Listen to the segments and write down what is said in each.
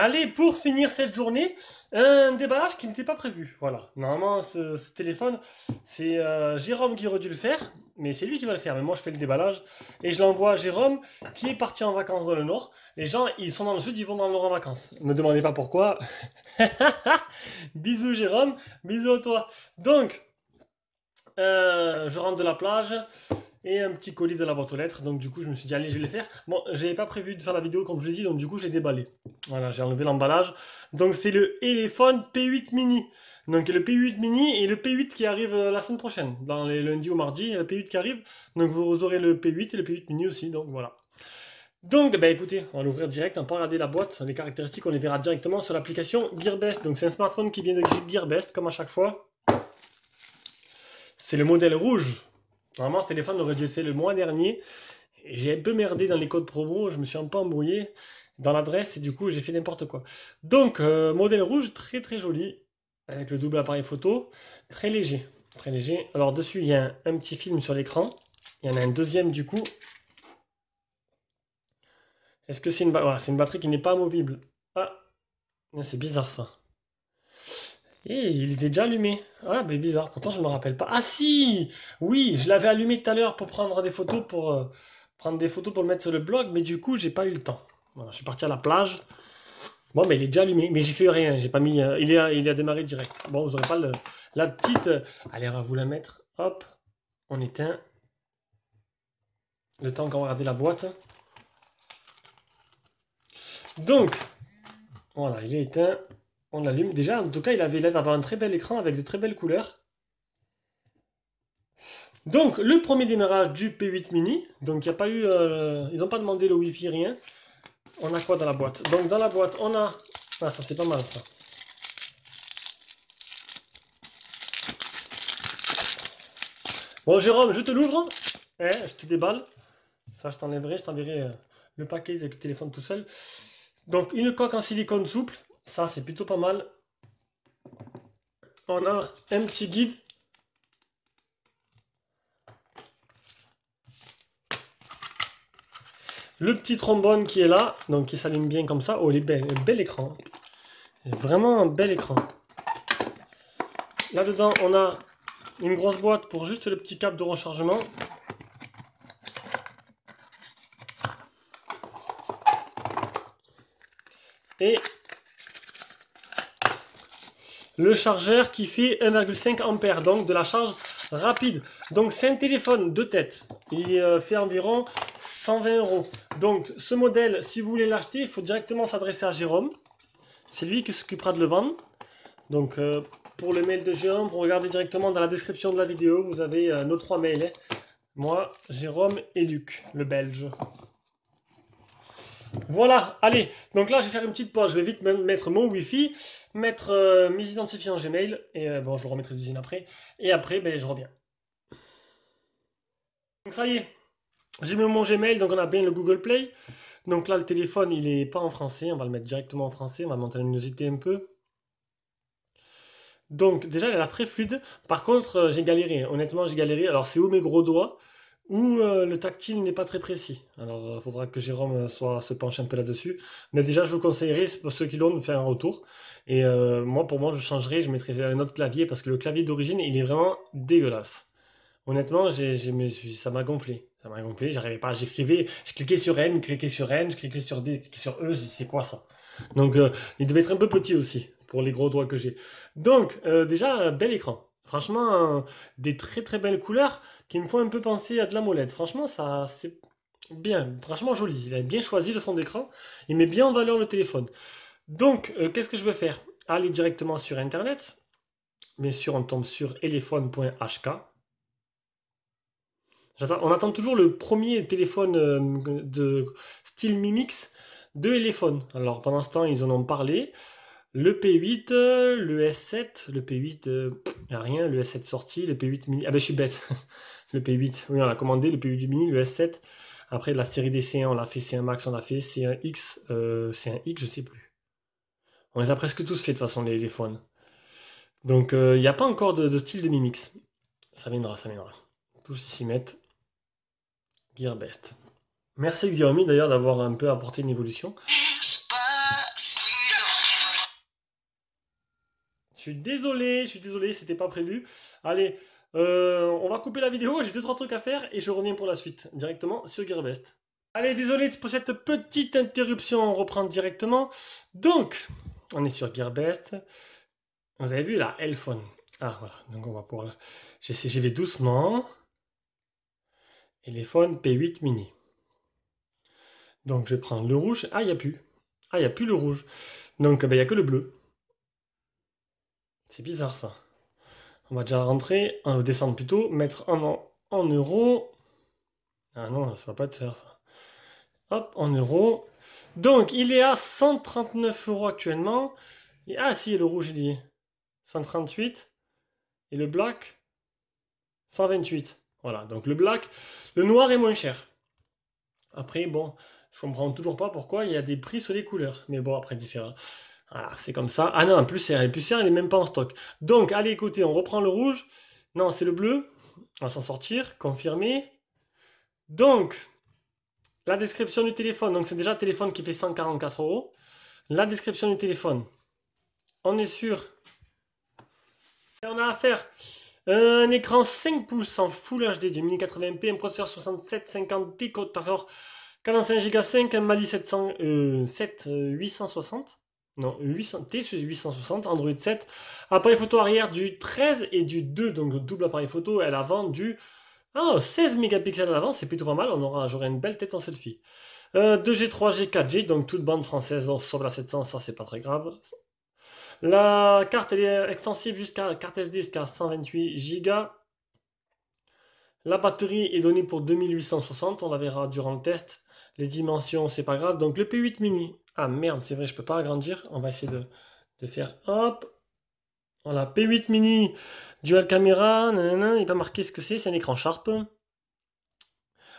Allez, pour finir cette journée, un déballage qui n'était pas prévu. Voilà. Normalement, ce, téléphone, c'est euh, Jérôme qui aurait dû le faire, mais c'est lui qui va le faire. Mais moi, je fais le déballage et je l'envoie à Jérôme qui est parti en vacances dans le Nord. Les gens, ils sont dans le Sud, ils vont dans le Nord en vacances. Ne me demandez pas pourquoi. bisous, Jérôme. Bisous à toi. Donc, euh, je rentre de la plage et un petit colis de la boîte aux lettres. Donc du coup, je me suis dit, allez, je vais les faire. Bon, j'avais pas prévu de faire la vidéo comme je l'ai dit, donc du coup, j'ai déballé. Voilà, j'ai enlevé l'emballage. Donc c'est le téléphone P8 mini. Donc le P8 mini et le P8 qui arrive euh, la semaine prochaine, dans les lundis ou mardis, il le P8 qui arrive. Donc vous aurez le P8 et le P8 mini aussi, donc voilà. Donc, bah écoutez, on va l'ouvrir direct, on va regarder la boîte, les caractéristiques, on les verra directement sur l'application GearBest. Donc c'est un smartphone qui vient de GearBest, comme à chaque fois c'est le modèle rouge. Normalement, ce téléphone aurait dû être le mois dernier. J'ai un peu merdé dans les codes promo, je me suis un peu embrouillé dans l'adresse et du coup j'ai fait n'importe quoi. Donc euh, modèle rouge très très joli avec le double appareil photo, très léger, très léger. Alors dessus il y a un, petit film sur l'écran, il y en a un deuxième du coup. Est-ce que c'est une, c'est une batterie qui n'est pas amovible Ah, c'est bizarre ça. Et eh, il était déjà allumé. Ah, mais bizarre, pourtant je ne me rappelle pas. Ah si Oui, je l'avais allumé tout à l'heure pour prendre des photos pour euh, prendre des photos pour le mettre sur le blog, mais du coup, j'ai pas eu le temps. je suis parti à la plage. Bon, mais il est déjà allumé, mais j'ai fait rien, j'ai pas mis euh, il, il a démarré direct. Bon, vous n'aurez pas la petite euh, allez, on va vous la mettre. Hop, on éteint. Le temps qu'on va regarder la boîte. Donc, voilà, il est éteint. On l'allume. Déjà, en tout cas, il avait l'air d'avoir un très bel écran avec de très belles couleurs. Donc, le premier démarrage du P8 mini. Donc, il n'y a pas eu. Euh, ils n'ont pas demandé le Wi-Fi, rien. On a quoi dans la boîte Donc, dans la boîte, on a. Ah, ça, c'est pas mal ça. Bon, Jérôme, je te l'ouvre. Eh, je te déballe. Ça, je t'enlèverai, je t'enverrai euh, le paquet avec le téléphone tout seul. Donc, une coque en silicone souple. Ça, c'est plutôt pas mal. On a un petit guide. Le petit trombone qui est là, donc qui s'allume bien comme ça. Oh, il est bel, écran. Vraiment un bel écran. Là-dedans, on a une grosse boîte pour juste le petit câble de rechargement. Et le chargeur qui fait 1,5 a donc de la charge rapide. Donc c'est un téléphone de tête, il euh, fait environ 120 euros. Donc ce modèle, si vous voulez l'acheter, il faut directement s'adresser à Jérôme. C'est lui qui s'occupera de le vendre. Donc euh, pour le mail de Jérôme, vous regardez directement dans la description de la vidéo, vous avez euh, nos trois mails. Hein. Moi, Jérôme et Luc, le Belge. Voilà, allez, donc là je vais faire une petite pause, je vais vite mettre mon Wi-Fi, mettre euh, mes identifiants Gmail, et euh, bon je le remettrai d'usine après, et après ben, je reviens. Donc ça y est, j'ai mis mon Gmail, donc on a bien le Google Play. Donc là le téléphone il est pas en français, on va le mettre directement en français, on va monter la luminosité un peu. Donc déjà il a l'air très fluide, par contre euh, j'ai galéré, honnêtement j'ai galéré, alors c'est où mes gros doigts où euh, le tactile n'est pas très précis. Alors, il euh, faudra que Jérôme euh, soit, se penche un peu là-dessus. Mais déjà, je vous conseillerais, pour ceux qui l'ont, de faire un retour. Et moi, pour moi, je changerai. je mettrais un autre clavier, parce que le clavier d'origine, il est vraiment dégueulasse. Honnêtement, ça m'a gonflé. Ça m'a gonflé, j'arrivais pas, j'écrivais, je cliquais sur M, je cliquais sur N, je cliquais sur D, sur E, c'est quoi ça Donc, il devait être un peu petit aussi, pour les gros doigts que j'ai. Donc, déjà, bel écran. Franchement, des très très belles couleurs qui me font un peu penser à de la molette. Franchement, ça, c'est bien, franchement joli. Il a bien choisi le fond d'écran. Il met bien en valeur le téléphone. Donc, euh, qu'est-ce que je veux faire Aller directement sur Internet. Bien sûr, on tombe sur Elephone.hk, On attend toujours le premier téléphone euh, de style Mimix de Elephone, Alors pendant ce temps, ils en ont parlé. Le P8, le S7, le P8, euh, rien, le S7 sorti, le P8 mini. Ah ben je suis bête. le P8, oui, on l'a commandé, le P8 mini, le S7. Après, de la série des 1 on l'a fait, C1 Max, on l'a fait, C1 X, euh, C1 X, je sais plus. On les a presque tous fait de toute façon, les, téléphones phones. Donc, il euh, n'y a pas encore de, de style de mimix. Ça viendra, ça viendra. Tous s'y mettent. Gearbest. Merci Xiaomi d'ailleurs d'avoir un peu apporté une évolution. Je suis désolé, je suis désolé, c'était pas prévu. Allez, euh, on va couper la vidéo, j'ai 2-3 trucs à faire et je reviens pour la suite directement sur Gearbest. Allez, désolé pour cette petite interruption, on reprend directement. Donc, on est sur Gearbest. Vous avez vu la Elphone. Ah voilà, donc on va pouvoir là. J'y vais doucement. Téléphone P8 mini. Donc je vais prends le rouge. Ah, il n'y a plus. Ah, il n'y a plus le rouge. Donc ben, il n'y a que le bleu. C'est bizarre ça. On va déjà rentrer, descendre plutôt, mettre en, en euros. Ah non, ça va pas être ça. ça. Hop, en euros. Donc, il est à 139 euros actuellement. ah si, le rouge, il dit 138. Et le black, 128. Voilà, donc le black. Le noir est moins cher. Après, bon, je comprends toujours pas pourquoi il y a des prix sur les couleurs. Mais bon, après, différent. Ah, c'est comme ça. Ah non, plus c'est plus cher, il n'est même pas en stock. Donc, allez, écoutez, on reprend le rouge. Non, c'est le bleu. On va s'en sortir. Confirmer. Donc, la description du téléphone. Donc, c'est déjà un téléphone qui fait 144 euros. La description du téléphone. On est sûr. Et on a affaire. Un écran 5 pouces en Full HD de 1080p, un processeur 6750T, code 45 Go 5, un Mali 7860. 7, 860 non, 800, T860, Android 7, appareil photo arrière du 13 et du 2, donc double appareil photo, elle à l'avant du 16 mégapixels à l'avant, c'est plutôt pas mal, on aura, j'aurai une belle tête en selfie. 2G, 3G, 4G, donc toute bande française, sauf la 700, ça c'est pas très grave. La carte elle est extensible jusqu'à carte SD jusqu'à 128 Go. La batterie est donnée pour 2860, on la verra durant le test. Les dimensions, c'est pas grave. Donc le P8 mini. Ah merde, c'est vrai, je peux pas agrandir. On va essayer de, faire hop. Voilà, P8 mini, dual caméra, non, il pas marqué ce que c'est, c'est un écran Sharp.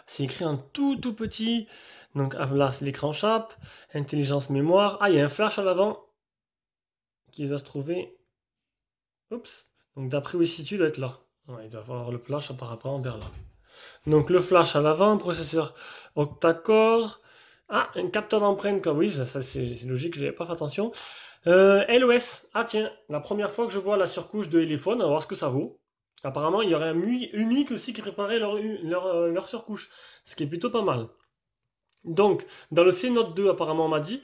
C'est écrit en tout tout petit. Donc ah, là, c'est l'écran Sharp, intelligence mémoire. Ah, il y a un flash à l'avant qui doit se trouver. Oups. Donc d'après où il se situe, doit être là. il doit avoir le flash rapport envers là. Donc le flash à l'avant, processeur octa-core. Ah, un capteur d'empreinte, oui, c'est logique, je n'avais pas fait attention. Euh, LOS, ah tiens, la première fois que je vois la surcouche de téléphone, on va voir ce que ça vaut. Apparemment, il y aurait un unique aussi qui préparait leur, euh, leur, surcouche, ce qui est plutôt pas mal. Donc, dans le C-Note 2, apparemment, on m'a dit,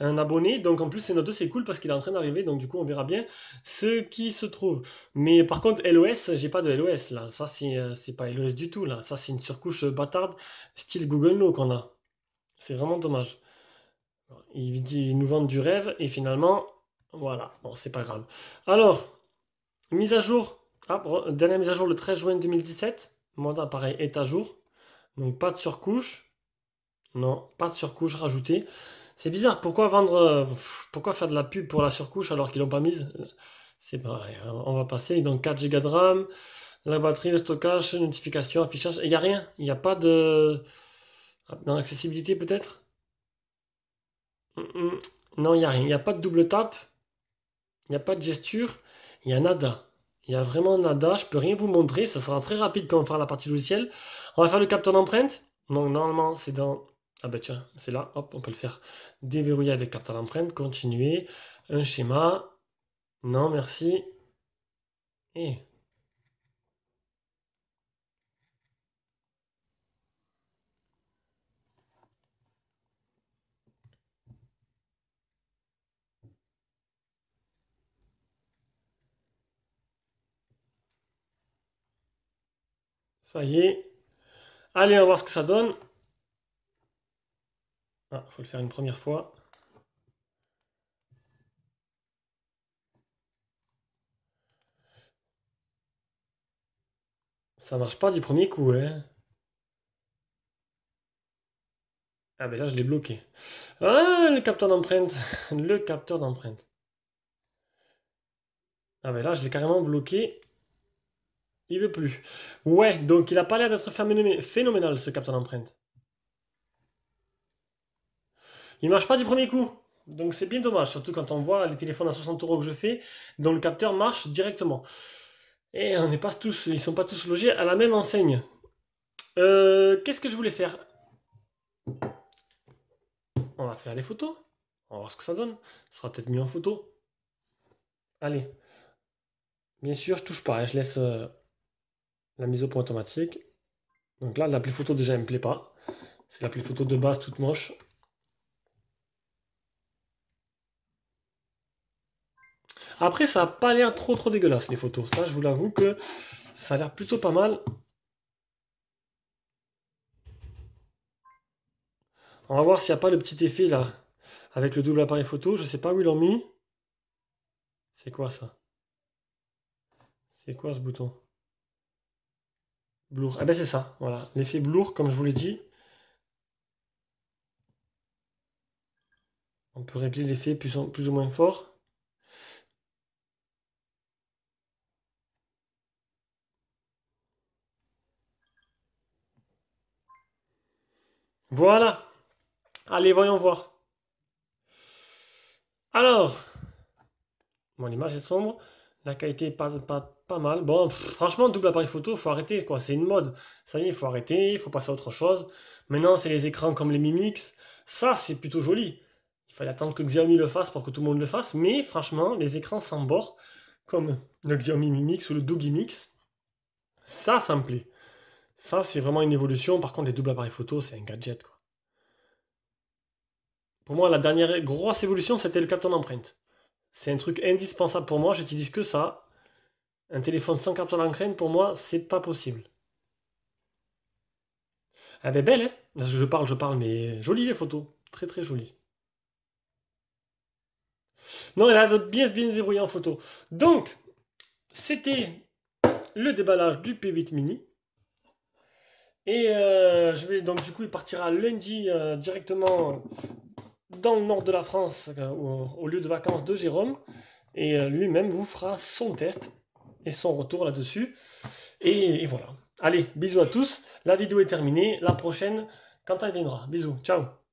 un abonné. Donc en plus, c'est notre c'est cool parce qu'il est en train d'arriver. Donc du coup, on verra bien ce qui se trouve. Mais par contre, LOS, j'ai pas de LOS là. Ça, c'est euh, pas LOS du tout là. Ça, c'est une surcouche euh, bâtarde style Google No qu'on a. C'est vraiment dommage. il nous vend du rêve et finalement, voilà. Bon, c'est pas grave. Alors, mise à jour. Ah, dernière mise à jour le 13 juin 2017. Mon appareil est à jour. Donc pas de surcouche. Non, pas de surcouche rajoutée. C'est bizarre. Pourquoi vendre, euh, pourquoi faire de la pub pour la surcouche alors qu'ils l'ont pas mise C'est pareil. Hein. On va passer. Donc 4 Go de RAM, la batterie, le stockage, notification, affichage. Il n'y a rien. Il n'y a pas de. Dans l'accessibilité peut-être mm, mm. Non, il n'y a rien. Il n'y a pas de double tape. Il n'y a pas de gesture. Il y a nada. Il y a vraiment nada. Je peux rien vous montrer. Ça sera très rapide quand on fera la partie logicielle. On va faire le capteur d'empreinte. Donc normalement c'est dans ah bah tiens, c'est là, hop, on peut le faire. Déverrouiller avec carte à l'empreinte, continuer. Un schéma. Non, merci. Et. Ça y est. Allez, on va voir ce que ça donne. Ah, faut le faire une première fois. Ça marche pas du premier coup, hein. Ah ben là, je l'ai bloqué. Ah, le capteur d'empreinte. Le capteur d'empreinte. Ah ben là, je l'ai carrément bloqué. Il veut plus. Ouais, donc il a pas l'air d'être phénoménal ce capteur d'empreinte il marche pas du premier coup. Donc c'est bien dommage, surtout quand on voit les téléphones à 60 euros que je fais, dont le capteur marche directement. Et on n'est pas tous, ils sont pas tous logés à la même enseigne. Euh, qu'est-ce que je voulais faire On va faire les photos. On va voir ce que ça donne. ce sera peut-être mieux en photo. Allez. Bien sûr, je touche pas. Hein. Je laisse euh, la mise au point automatique. Donc là, la plus photo déjà, elle me plaît pas. C'est la plus photo de base toute moche. Après, ça n'a pas l'air trop trop dégueulasse les photos. Ça, je vous l'avoue que ça a l'air plutôt pas mal. On va voir s'il n'y a pas le petit effet là, avec le double appareil photo. Je ne sais pas où ils l'ont mis. C'est quoi ça C'est quoi ce bouton Blur. Ah ben c'est ça, voilà. L'effet blur, comme je vous l'ai dit. On peut régler l'effet plus ou moins fort. Voilà. Allez, voyons voir. Alors, bon, l'image est sombre, la qualité est pas, mal. Bon, franchement, double appareil photo, faut arrêter, quoi. C'est une mode. Ça y est, il faut arrêter, il faut passer à autre chose. Maintenant, c'est les écrans comme les Mimix. Ça, c'est plutôt joli. Il fallait attendre que Xiaomi le fasse pour que tout le monde le fasse. Mais franchement, les écrans sans bord, comme le Xiaomi Mimix ou le Doogie Mix, ça, ça me plaît. Ça, c'est vraiment une évolution. Par contre, les doubles appareils photo, c'est un gadget. Pour moi, la dernière grosse évolution, c'était le capteur d'empreinte. C'est un truc indispensable pour moi, j'utilise que ça. Un téléphone sans capteur d'empreinte, pour moi, c'est pas possible. Elle est belle, hein Parce que je parle, je parle, mais jolie les photos. Très très jolie. Non, elle a bien, bien débrouillé en photo. Donc, c'était le déballage du P8 mini. Et euh, je vais donc du coup, il partira lundi euh, directement dans le nord de la France, euh, au, lieu de vacances de Jérôme. Et lui-même vous fera son test et son retour là-dessus. Et, et, voilà. Allez, bisous à tous. La vidéo est terminée. La prochaine, quand elle viendra. Bisous. Ciao.